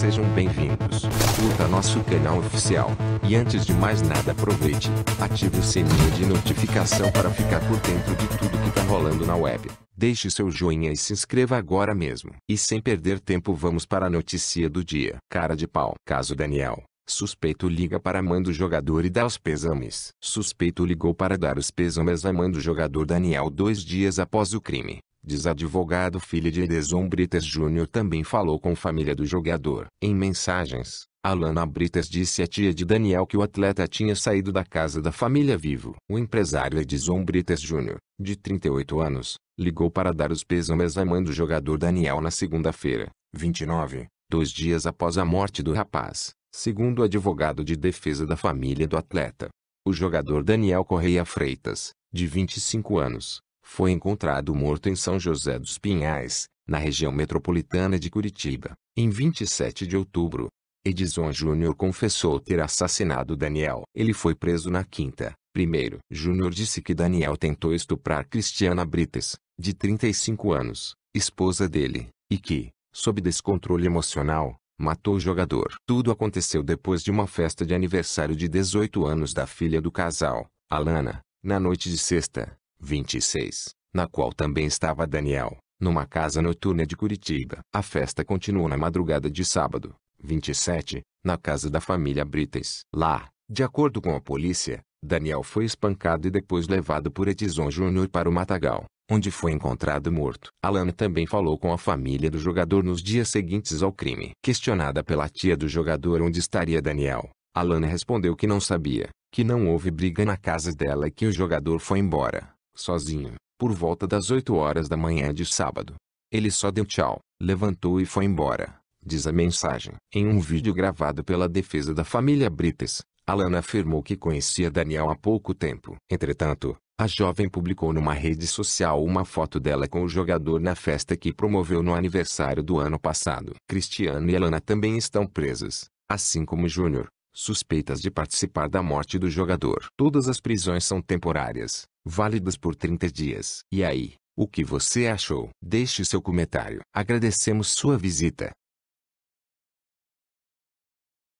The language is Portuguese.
Sejam bem-vindos. Curta nosso canal oficial. E antes de mais nada, aproveite, ative o sininho de notificação para ficar por dentro de tudo que tá rolando na web. Deixe seu joinha e se inscreva agora mesmo. E sem perder tempo, vamos para a notícia do dia. Cara de pau. Caso Daniel. Suspeito liga para a mãe do jogador e dá os pesames Suspeito ligou para dar os pesames à mãe do jogador Daniel dois dias após o crime. Desadvogado filho de Edson Brites Júnior também falou com família do jogador. Em mensagens, Alana Brites disse à tia de Daniel que o atleta tinha saído da casa da família vivo. O empresário Edson Brites Júnior, de 38 anos, ligou para dar os pêsames à mãe do jogador Daniel na segunda-feira, 29, dois dias após a morte do rapaz, segundo o advogado de defesa da família do atleta. O jogador Daniel Correia Freitas, de 25 anos, foi encontrado morto em São José dos Pinhais, na região metropolitana de Curitiba, em 27 de outubro. Edison Júnior confessou ter assassinado Daniel. Ele foi preso na quinta. Primeiro, Júnior disse que Daniel tentou estuprar Cristiana Brites, de 35 anos, esposa dele, e que, sob descontrole emocional, matou o jogador. Tudo aconteceu depois de uma festa de aniversário de 18 anos da filha do casal, Alana, na noite de sexta. 26, na qual também estava Daniel, numa casa noturna de Curitiba. A festa continuou na madrugada de sábado, 27, na casa da família Brites. Lá, de acordo com a polícia, Daniel foi espancado e depois levado por Edison Júnior para o matagal, onde foi encontrado morto. Alana também falou com a família do jogador nos dias seguintes ao crime. Questionada pela tia do jogador onde estaria Daniel, Alana respondeu que não sabia, que não houve briga na casa dela e que o jogador foi embora sozinho, por volta das 8 horas da manhã de sábado. Ele só deu tchau, levantou e foi embora, diz a mensagem. Em um vídeo gravado pela defesa da família Brites, Alana afirmou que conhecia Daniel há pouco tempo. Entretanto, a jovem publicou numa rede social uma foto dela com o jogador na festa que promoveu no aniversário do ano passado. Cristiano e Alana também estão presas, assim como Júnior suspeitas de participar da morte do jogador. Todas as prisões são temporárias, válidas por 30 dias. E aí, o que você achou? Deixe seu comentário. Agradecemos sua visita.